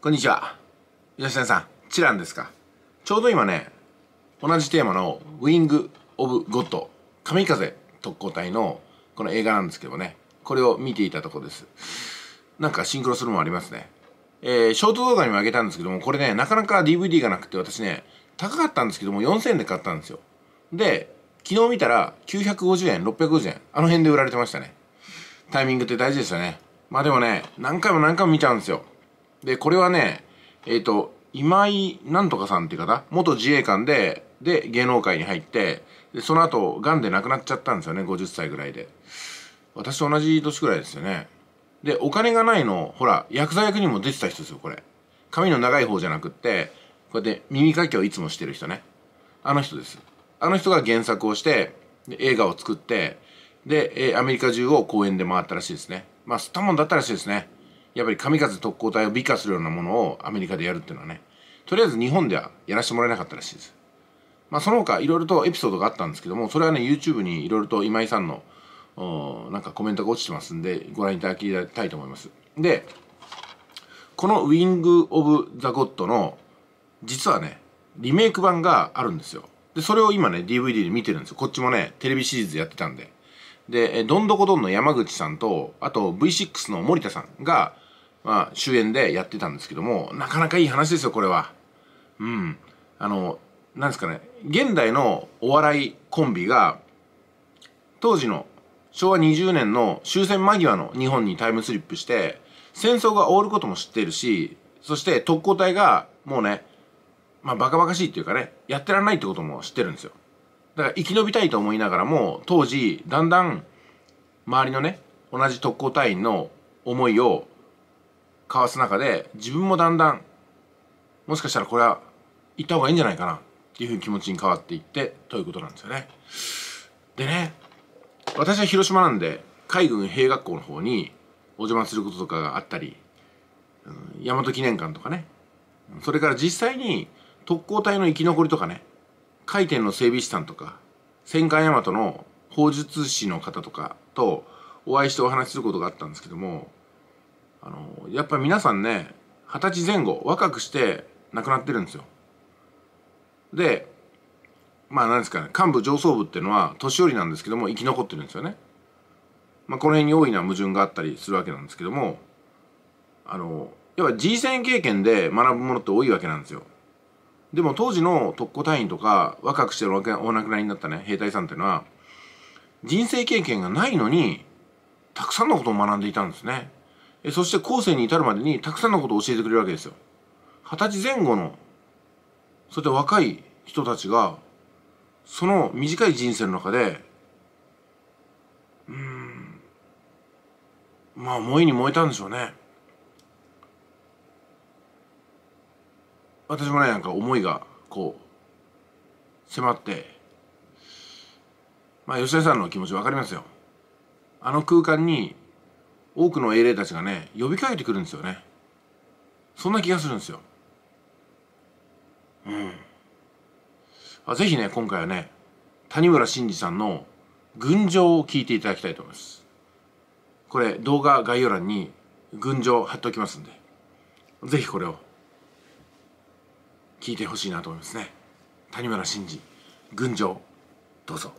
こんにちは。吉田さん、チランですか。ちょうど今ね、同じテーマのウィング・オブ・ゴッド、神風特攻隊のこの映画なんですけどね、これを見ていたとこです。なんかシンクロするもありますね。えー、ショート動画にもあげたんですけども、これね、なかなか DVD がなくて私ね、高かったんですけども、4000円で買ったんですよ。で、昨日見たら950円、650円、あの辺で売られてましたね。タイミングって大事でしたね。まあでもね、何回も何回も見ちゃうんですよ。で、これはね、えっ、ー、と、今井なんとかさんっていう方、元自衛官で、で、芸能界に入って、で、その後、癌で亡くなっちゃったんですよね、50歳ぐらいで。私と同じ年ぐらいですよね。で、お金がないの、ほら、薬剤役にも出てた人ですよ、これ。髪の長い方じゃなくって、こうやって耳かきをいつもしてる人ね。あの人です。あの人が原作をして、映画を作って、で、アメリカ中を公演で回ったらしいですね。まあ、吸ったもんだったらしいですね。やっぱり神風特攻隊を美化するようなものをアメリカでやるっていうのはね、とりあえず日本ではやらせてもらえなかったらしいです。まあ、その他いろいろとエピソードがあったんですけども、それはね、YouTube にいろいろと今井さんの、なんかコメントが落ちてますんで、ご覧いただきたいと思います。で、このウィング・オブ・ザ・ゴッドの、実はね、リメイク版があるんですよ。で、それを今ね、DVD で見てるんですよ。こっちもね、テレビシリーズやってたんで。で、どんどこどんの山口さんと、あと V6 の森田さんが、まあ、主演でやってたんですけども、なかなかいい話ですよ、これは。うん。あの、なんですかね、現代のお笑いコンビが、当時の昭和20年の終戦間際の日本にタイムスリップして、戦争が終わることも知っているし、そして特攻隊がもうね、まあバカバカしいっていうかね、やってらんないってことも知ってるんですよ。だから生き延びたいと思いながらも、当時、だんだん周りのね、同じ特攻隊員の思いを交わす中で自分もだんだんもしかしたらこれは行った方がいいんじゃないかなっていうふうに気持ちに変わっていってということなんですよね。でね私は広島なんで海軍兵学校の方にお邪魔することとかがあったり、うん、大和記念館とかねそれから実際に特攻隊の生き残りとかね海天の整備士さんとか戦艦大和の砲術師の方とかとお会いしてお話しすることがあったんですけどもあのやっぱり皆さんね二十歳前後若くして亡くなってるんですよ。でまあ何ですかね幹部上層部っていうのは年寄りなんですけども生き残ってるんですよね。まあ、この辺に大いな矛盾があったりするわけなんですけどもあの要は人戦経験で学ぶものって多いわけなんですよ。でも当時の特攻隊員とか若くしてお亡くなりになったね兵隊さんっていうのは人生経験がないのにたくさんのことを学んでいたんですね。そして後世に至るまでにたくさんのことを教えてくれるわけですよ。二十歳前後の、そして若い人たちが、その短い人生の中で、うん、まあ燃えに燃えたんでしょうね。私もね、なんか思いが、こう、迫って、まあ吉田さんの気持ちわかりますよ。あの空間に多くの英霊たちがね呼びかけてくるんですよねそんな気がするんですようんあぜひね今回はね谷村新司さんの「群青」を聞いていただきたいと思いますこれ動画概要欄に「群青」貼っておきますんでぜひこれを聞いてほしいなと思いますね谷村新司「群青」どうぞ。